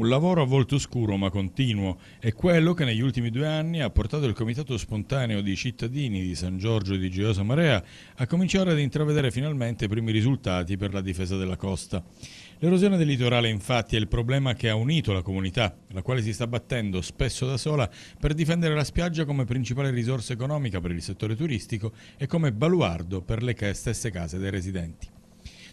Un lavoro a volto scuro ma continuo è quello che negli ultimi due anni ha portato il Comitato Spontaneo di Cittadini di San Giorgio e di Giosa Marea a cominciare ad intravedere finalmente i primi risultati per la difesa della costa. L'erosione del litorale infatti è il problema che ha unito la comunità, la quale si sta battendo spesso da sola per difendere la spiaggia come principale risorsa economica per il settore turistico e come baluardo per le stesse case dei residenti.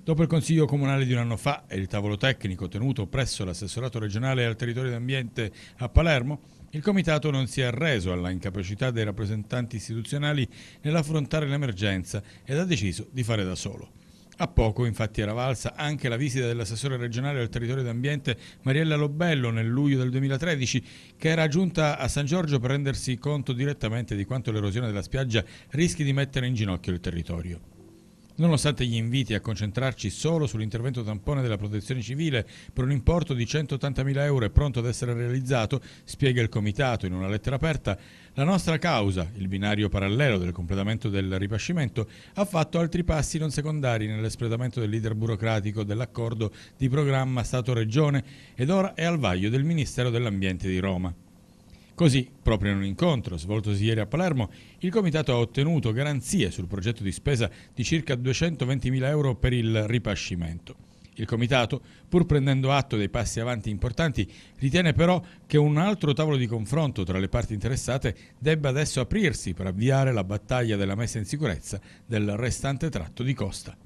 Dopo il Consiglio Comunale di un anno fa e il tavolo tecnico tenuto presso l'assessorato regionale al territorio e ambiente a Palermo, il Comitato non si è arreso alla incapacità dei rappresentanti istituzionali nell'affrontare l'emergenza ed ha deciso di fare da solo. A poco infatti era valsa anche la visita dell'assessore regionale al territorio ed ambiente Mariella Lobello nel luglio del 2013 che era giunta a San Giorgio per rendersi conto direttamente di quanto l'erosione della spiaggia rischi di mettere in ginocchio il territorio. Nonostante gli inviti a concentrarci solo sull'intervento tampone della protezione civile per un importo di 180.000 euro e pronto ad essere realizzato, spiega il Comitato in una lettera aperta, la nostra causa, il binario parallelo del completamento del ripascimento, ha fatto altri passi non secondari nell'espletamento del leader burocratico dell'accordo di programma Stato-Regione ed ora è al vaglio del Ministero dell'Ambiente di Roma. Così, proprio in un incontro svoltosi ieri a Palermo, il Comitato ha ottenuto garanzie sul progetto di spesa di circa 220.000 euro per il ripascimento. Il Comitato, pur prendendo atto dei passi avanti importanti, ritiene però che un altro tavolo di confronto tra le parti interessate debba adesso aprirsi per avviare la battaglia della messa in sicurezza del restante tratto di costa.